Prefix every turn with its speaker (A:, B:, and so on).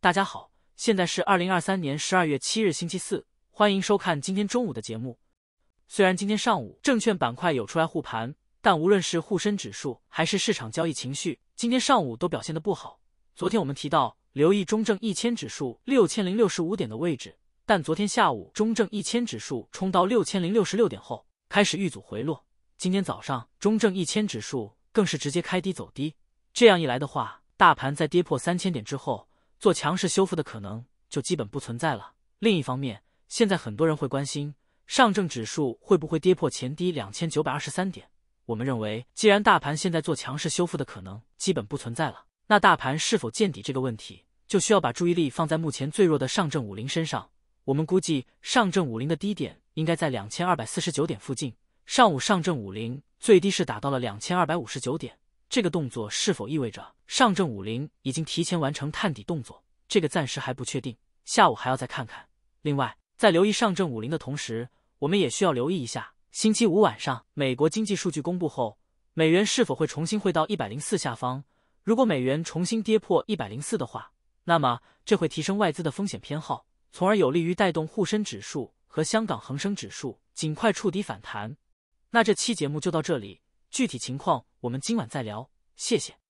A: 大家好，现在是二零二三年十二月七日星期四，欢迎收看今天中午的节目。虽然今天上午证券板块有出来护盘，但无论是沪深指数还是市场交易情绪，今天上午都表现的不好。昨天我们提到留意中证一千指数六千零六十五点的位置，但昨天下午中证一千指数冲到六千零六十六点后开始遇阻回落，今天早上中证一千指数更是直接开低走低。这样一来的话，大盘在跌破三千点之后。做强势修复的可能就基本不存在了。另一方面，现在很多人会关心上证指数会不会跌破前低两千九百二十三点。我们认为，既然大盘现在做强势修复的可能基本不存在了，那大盘是否见底这个问题，就需要把注意力放在目前最弱的上证五零身上。我们估计，上证五零的低点应该在两千二百四十九点附近。上午上证五零最低是达到了两千二百五十九点。这个动作是否意味着上证五零已经提前完成探底动作？这个暂时还不确定，下午还要再看看。另外，在留意上证五零的同时，我们也需要留意一下星期五晚上美国经济数据公布后，美元是否会重新回到一百零四下方。如果美元重新跌破一百零四的话，那么这会提升外资的风险偏好，从而有利于带动沪深指数和香港恒生指数尽快触底反弹。那这期节目就到这里，具体情况。我们今晚再聊，谢谢。